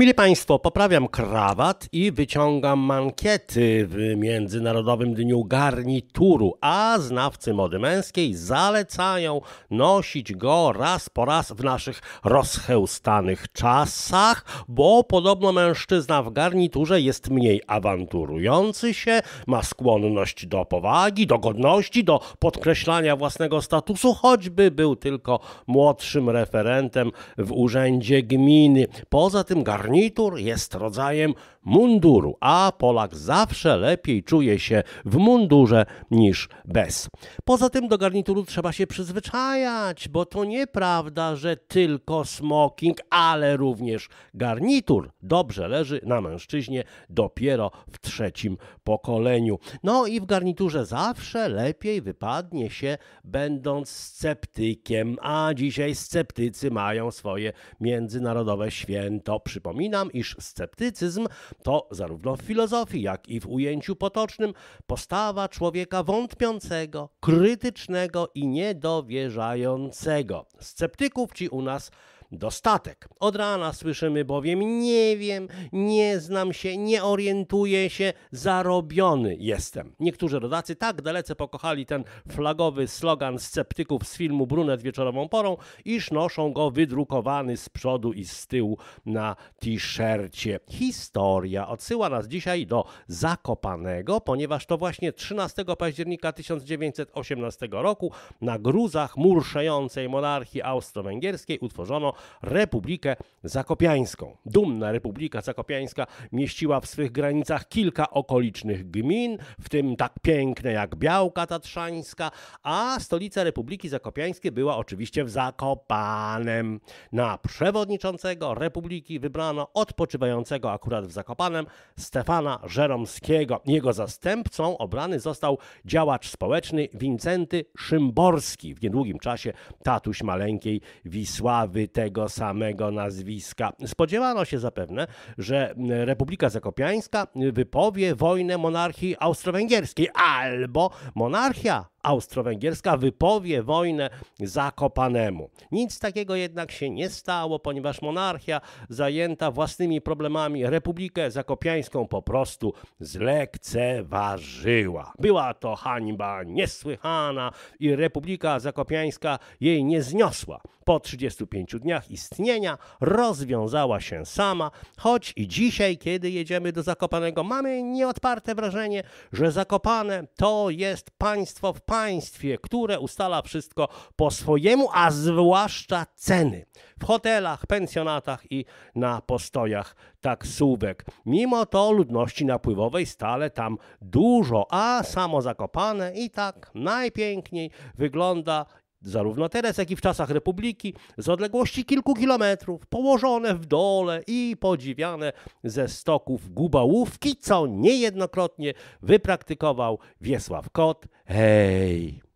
Mili Państwo, poprawiam krawat i wyciągam mankiety w Międzynarodowym Dniu Garnituru, a znawcy mody męskiej zalecają nosić go raz po raz w naszych rozchełstanych czasach, bo podobno mężczyzna w garniturze jest mniej awanturujący się, ma skłonność do powagi, do godności, do podkreślania własnego statusu, choćby był tylko młodszym referentem w urzędzie gminy. Poza tym garnitur Garnitur jest rodzajem munduru, a Polak zawsze lepiej czuje się w mundurze niż bez. Poza tym do garnituru trzeba się przyzwyczajać, bo to nieprawda, że tylko smoking, ale również garnitur dobrze leży na mężczyźnie dopiero w trzecim pokoleniu. No i w garniturze zawsze lepiej wypadnie się, będąc sceptykiem, a dzisiaj sceptycy mają swoje międzynarodowe święto. Przypominam, Przypominam, iż sceptycyzm to zarówno w filozofii, jak i w ujęciu potocznym postawa człowieka wątpiącego, krytycznego i niedowierzającego. Sceptyków ci u nas dostatek. Od rana słyszymy bowiem nie wiem, nie znam się, nie orientuję się, zarobiony jestem. Niektórzy rodacy tak dalece pokochali ten flagowy slogan sceptyków z filmu Brunet wieczorową porą, iż noszą go wydrukowany z przodu i z tyłu na t-shircie. Historia odsyła nas dzisiaj do Zakopanego, ponieważ to właśnie 13 października 1918 roku na gruzach murszejącej monarchii austro-węgierskiej utworzono Republikę Zakopiańską. Dumna Republika Zakopiańska mieściła w swych granicach kilka okolicznych gmin, w tym tak piękne jak Białka Tatrzańska, a stolica Republiki Zakopiańskiej była oczywiście w Zakopanem. Na przewodniczącego Republiki wybrano odpoczywającego akurat w Zakopanem Stefana Żeromskiego. Jego zastępcą obrany został działacz społeczny Wincenty Szymborski. W niedługim czasie tatuś maleńkiej Wisławy tej tego samego nazwiska. Spodziewano się zapewne, że Republika Zakopiańska wypowie wojnę monarchii austro-węgierskiej albo monarchia austro-węgierska wypowie wojnę Zakopanemu. Nic takiego jednak się nie stało, ponieważ monarchia zajęta własnymi problemami Republikę Zakopiańską po prostu zlekceważyła. Była to hańba niesłychana i Republika Zakopiańska jej nie zniosła po 35 dniach istnienia rozwiązała się sama, choć i dzisiaj, kiedy jedziemy do Zakopanego, mamy nieodparte wrażenie, że Zakopane to jest państwo w państwie, które ustala wszystko po swojemu, a zwłaszcza ceny w hotelach, pensjonatach i na postojach taksówek. Mimo to ludności napływowej stale tam dużo, a samo Zakopane i tak najpiękniej wygląda zarówno teraz, jak i w czasach Republiki, z odległości kilku kilometrów, położone w dole i podziwiane ze stoków gubałówki, co niejednokrotnie wypraktykował Wiesław Kot. Hej!